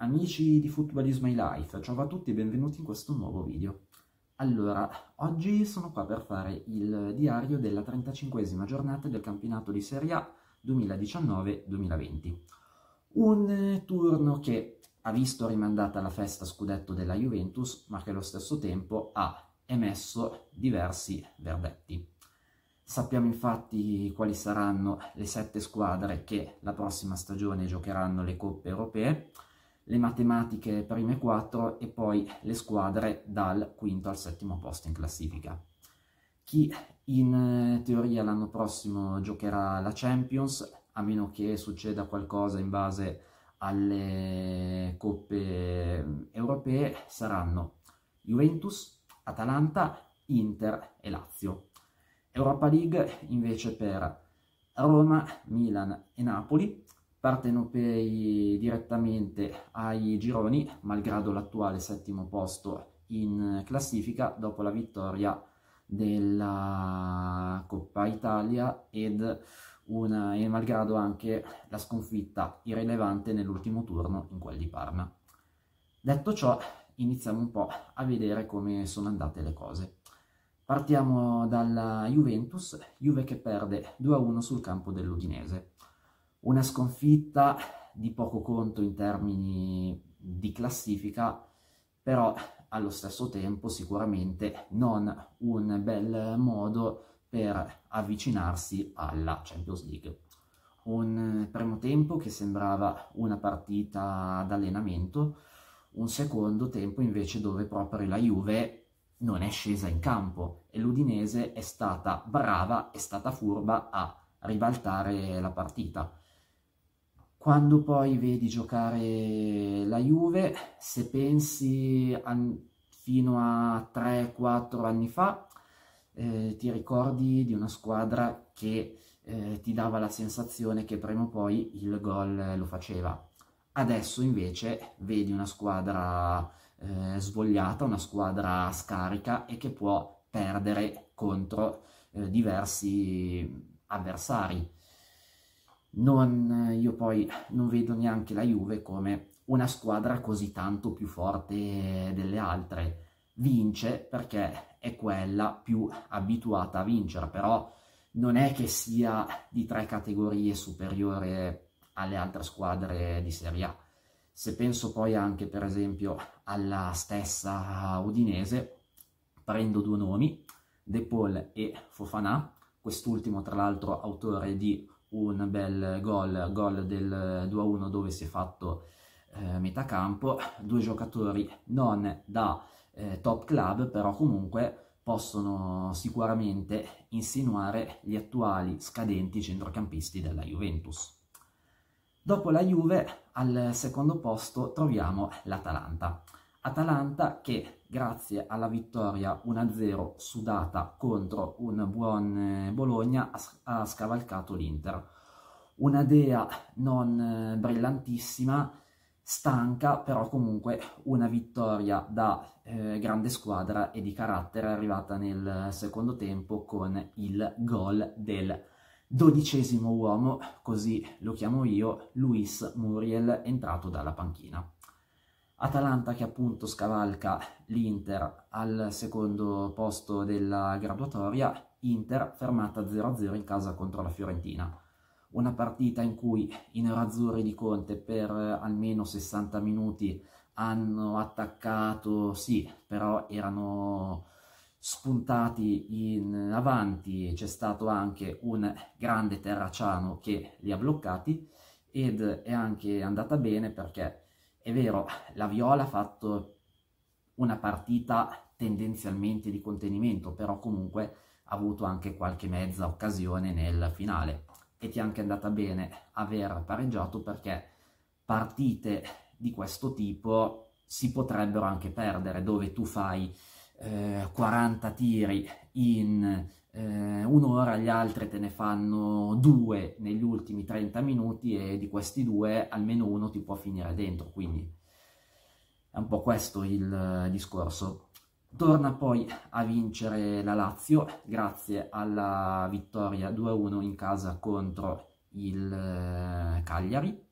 Amici di Football is My Life, ciao a tutti e benvenuti in questo nuovo video. Allora, oggi sono qua per fare il diario della 35esima giornata del campionato di Serie A 2019-2020. Un turno che ha visto rimandata la festa scudetto della Juventus, ma che allo stesso tempo ha emesso diversi verdetti. Sappiamo infatti quali saranno le sette squadre che la prossima stagione giocheranno le coppe europee, le matematiche prime 4 e poi le squadre dal quinto al settimo posto in classifica. Chi in eh, teoria l'anno prossimo giocherà la Champions, a meno che succeda qualcosa in base alle coppe eh, europee, saranno Juventus, Atalanta, Inter e Lazio. Europa League invece per Roma, Milan e Napoli, partenopei direttamente ai gironi, malgrado l'attuale settimo posto in classifica, dopo la vittoria della Coppa Italia ed una, e malgrado anche la sconfitta irrilevante nell'ultimo turno in quel di Parma. Detto ciò, iniziamo un po' a vedere come sono andate le cose. Partiamo dalla Juventus, Juve che perde 2-1 sul campo dell'Udinese. Una sconfitta di poco conto in termini di classifica, però allo stesso tempo sicuramente non un bel modo per avvicinarsi alla Champions League. Un primo tempo che sembrava una partita d'allenamento, un secondo tempo invece dove proprio la Juve non è scesa in campo e l'Udinese è stata brava, è stata furba a ribaltare la partita. Quando poi vedi giocare la Juve, se pensi an- fino a 3-4 anni fa, eh, ti ricordi di una squadra che eh, ti dava la sensazione che prima o poi il gol lo faceva. Adesso invece vedi una squadra eh, svogliata, una squadra scarica e che può perdere contro eh, diversi avversari non, eh, io poi non vedo neanche la Juve come una squadra così tanto più forte delle altre. Vince perché è quella più abituata a vincere, però non è che sia di tre categorie superiore alle altre squadre di Serie A. Se penso poi anche per esempio alla stessa Udinese, prendo due nomi, De Paul e Fofanà, quest'ultimo tra l'altro autore di un bel gol, gol del 2-1 dove si è fatto eh, metà campo, due giocatori non da eh, top club, però comunque possono sicuramente insinuare gli attuali scadenti centrocampisti della Juventus. Dopo la Juve, al secondo posto troviamo l'Atalanta. Atalanta che grazie alla vittoria 1-0 sudata contro un buon eh, Bologna ha scavalcato l'Inter. Una Dea non eh, brillantissima, stanca, però comunque una vittoria da eh, grande squadra e di carattere arrivata nel secondo tempo con il gol del dodicesimo uomo, così lo chiamo io, Luis Muriel, entrato dalla panchina. Atalanta che appunto scavalca l'Inter al secondo posto della graduatoria, Inter fermata 0-0 in casa contro la Fiorentina. Una partita in cui i nerazzurri di Conte per almeno 60 minuti hanno attaccato, sì, però erano spuntati in avanti, c'è stato anche un grande terracciano che li ha bloccati ed è anche andata bene perché è vero, la Viola ha fatto una partita tendenzialmente di contenimento, però comunque ha avuto anche qualche mezza occasione nel finale e ti è anche andata bene aver pareggiato perché partite di questo tipo si potrebbero anche perdere dove tu fai eh, 40 tiri in eh, un'ora, gli altri te ne fanno due negli ultimi 30 minuti e di questi due almeno uno ti può finire dentro, quindi è un po' questo il eh, discorso. Torna poi a vincere la Lazio grazie alla vittoria 2-1 in casa contro il eh, Cagliari.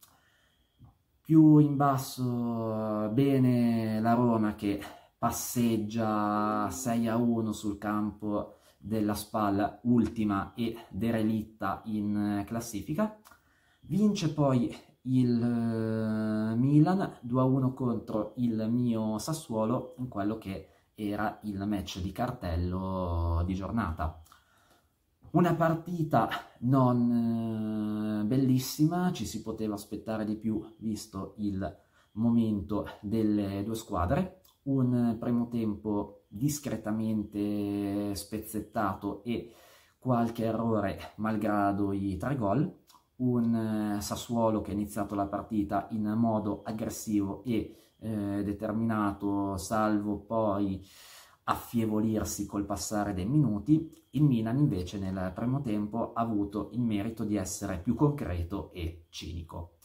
Più in basso eh, bene la Roma che passeggia 6-1 sul campo della SPAL ultima e derelitta in eh, classifica. Vince poi il eh, Milan 2-1 contro il mio Sassuolo in quello che era il match di cartello di giornata. Una partita non eh, bellissima, ci si poteva aspettare di più visto il momento delle due squadre. Un primo tempo discretamente spezzettato e qualche errore malgrado i tre gol, un eh, Sassuolo che ha iniziato la partita in modo aggressivo e eh, determinato, salvo poi affievolirsi col passare dei minuti, il Milan invece nel primo tempo ha avuto il merito di essere più concreto e cinico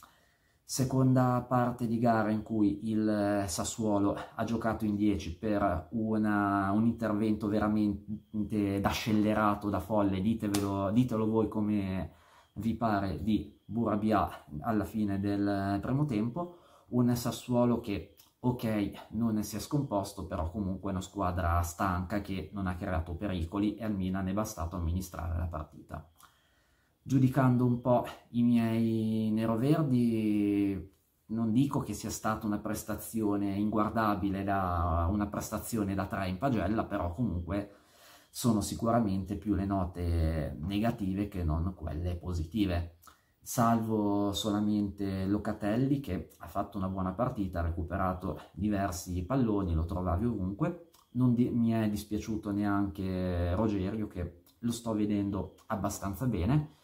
seconda parte di gara in cui il eh, Sassuolo ha giocato in 10 per una, un intervento veramente da scellerato, da folle, Ditevelo, ditelo voi come vi pare di Burabia alla fine del eh, primo tempo, un Sassuolo che ok non si è scomposto però comunque è una squadra stanca che non ha creato pericoli e al Milan è bastato amministrare la partita giudicando un po' i miei neroverdi, non dico che sia stata una prestazione inguardabile, da, una prestazione da tre in pagella, però comunque sono sicuramente più le note negative che non quelle positive. Salvo solamente Locatelli che ha fatto una buona partita, ha recuperato diversi palloni, lo trovavi ovunque. Non di, mi è dispiaciuto neanche Rogerio che lo sto vedendo abbastanza bene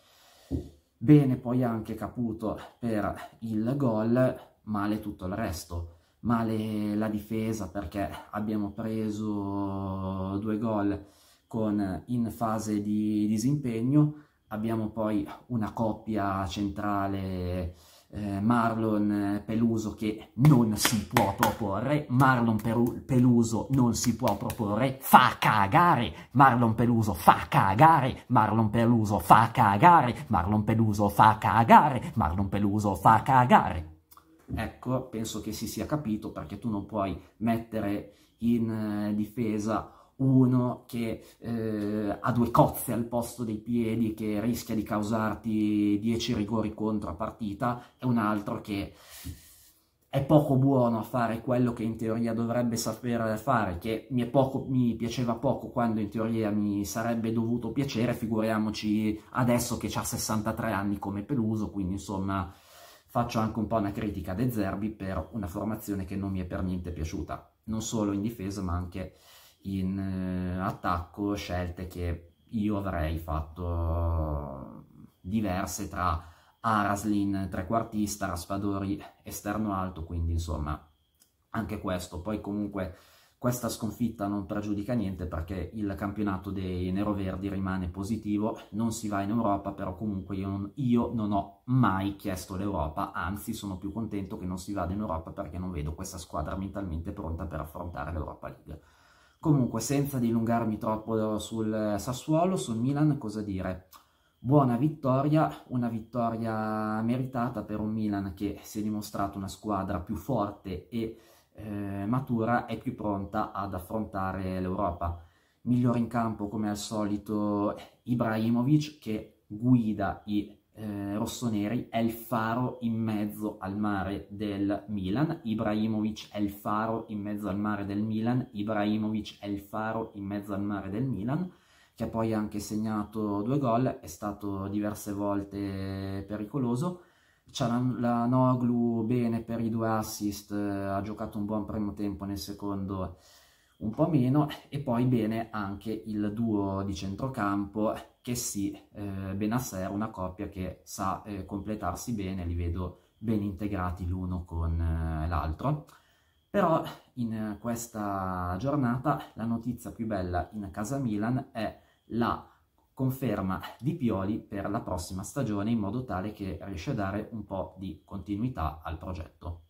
Bene poi anche Caputo per il gol, male tutto il resto. Male la difesa perché abbiamo preso due gol con, in fase di disimpegno, abbiamo poi una coppia centrale eh, Marlon eh, Peluso che non si può proporre, Marlon Peru Peluso non si può proporre, fa cagare, Marlon Peluso fa cagare, Marlon Peluso fa cagare, Marlon Peluso fa cagare, Marlon Peluso fa cagare. Ecco, penso che si sia capito perché tu non puoi mettere in eh, difesa uno che eh, ha due cozze al posto dei piedi che rischia di causarti 10 rigori contro a partita e un altro che è poco buono a fare quello che in teoria dovrebbe sapere fare, che mi, poco, mi piaceva poco quando in teoria mi sarebbe dovuto piacere, figuriamoci adesso che ha 63 anni come Peluso, quindi insomma faccio anche un po' una critica a De Zerbi per una formazione che non mi è per niente piaciuta, non solo in difesa ma anche in eh, attacco scelte che io avrei fatto diverse tra Araslin trequartista, Raspadori esterno alto, quindi insomma anche questo. Poi comunque questa sconfitta non pregiudica niente perché il campionato dei neroverdi rimane positivo, non si va in Europa, però comunque io non, io non ho mai chiesto l'Europa, anzi sono più contento che non si vada in Europa perché non vedo questa squadra mentalmente pronta per affrontare l'Europa League. Comunque, senza dilungarmi troppo sul Sassuolo, sul Milan, cosa dire? Buona vittoria, una vittoria meritata per un Milan che si è dimostrato una squadra più forte e eh, matura e più pronta ad affrontare l'Europa. Migliore in campo come al solito Ibrahimovic che guida i eh, rossoneri è il faro in mezzo al mare del Milan, Ibrahimovic è il faro in mezzo al mare del Milan, Ibrahimovic è il faro in mezzo al mare del Milan, che ha poi anche segnato due gol, è stato diverse volte pericoloso. la, Noglu bene per i due assist, eh, ha giocato un buon primo tempo nel secondo un po' meno e poi bene anche il duo di centrocampo che sì, eh, Benasser, una coppia che sa eh, completarsi bene, li vedo ben integrati l'uno con eh, l'altro. Però in questa giornata la notizia più bella in casa Milan è la conferma di Pioli per la prossima stagione in modo tale che riesce a dare un po' di continuità al progetto.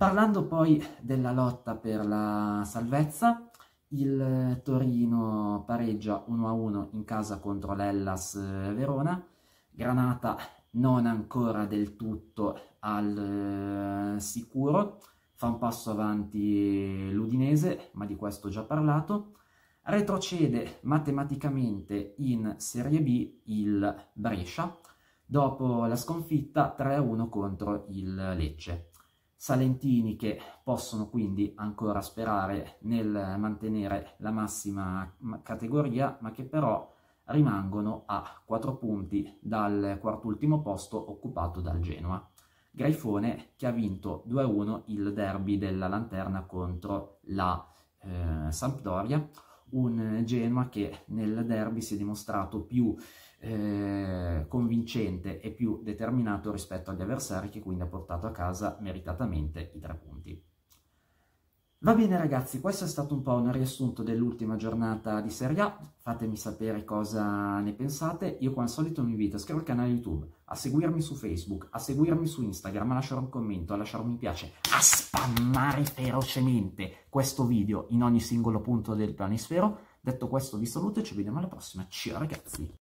Parlando poi della lotta per la salvezza, il eh, Torino pareggia 1-1 in casa contro l'Ellas eh, Verona, Granata non ancora del tutto al eh, sicuro, fa un passo avanti l'Udinese, ma di questo ho già parlato, retrocede matematicamente in Serie B il Brescia, dopo la sconfitta 3-1 contro il Lecce salentini che possono quindi ancora sperare nel mantenere la massima categoria, ma che però rimangono a 4 punti dal quartultimo posto occupato dal Genoa. Greifone che ha vinto 2-1 il derby della Lanterna contro la eh, Sampdoria, un Genoa che nel derby si è dimostrato più eh, convincente e più determinato rispetto agli avversari che quindi ha portato a casa meritatamente i tre punti. Va bene ragazzi, questo è stato un po' un riassunto dell'ultima giornata di Serie A, fatemi sapere cosa ne pensate, io come al solito vi invito a iscrivervi al canale YouTube, a seguirmi su Facebook, a seguirmi su Instagram, a lasciare un commento, a lasciare un mi piace, a spammare ferocemente questo video in ogni singolo punto del planisfero. Detto questo vi saluto e ci vediamo alla prossima, ciao ragazzi!